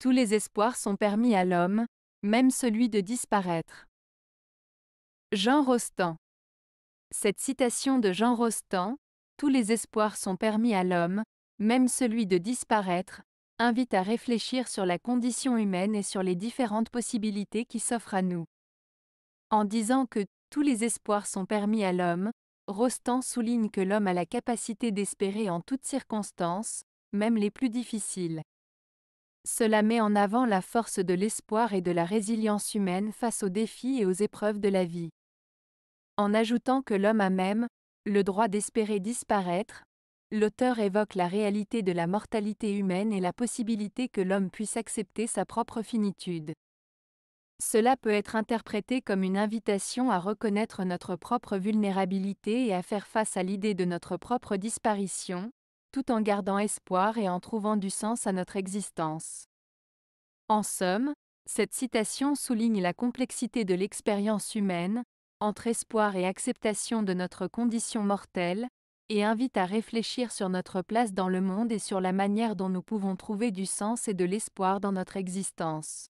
Tous les espoirs sont permis à l'homme, même celui de disparaître. Jean Rostand. Cette citation de Jean Rostand, Tous les espoirs sont permis à l'homme, même celui de disparaître, invite à réfléchir sur la condition humaine et sur les différentes possibilités qui s'offrent à nous. En disant que tous les espoirs sont permis à l'homme, Rostand souligne que l'homme a la capacité d'espérer en toutes circonstances, même les plus difficiles. Cela met en avant la force de l'espoir et de la résilience humaine face aux défis et aux épreuves de la vie. En ajoutant que l'homme a même le droit d'espérer disparaître, l'auteur évoque la réalité de la mortalité humaine et la possibilité que l'homme puisse accepter sa propre finitude. Cela peut être interprété comme une invitation à reconnaître notre propre vulnérabilité et à faire face à l'idée de notre propre disparition, tout en gardant espoir et en trouvant du sens à notre existence. En somme, cette citation souligne la complexité de l'expérience humaine, entre espoir et acceptation de notre condition mortelle, et invite à réfléchir sur notre place dans le monde et sur la manière dont nous pouvons trouver du sens et de l'espoir dans notre existence.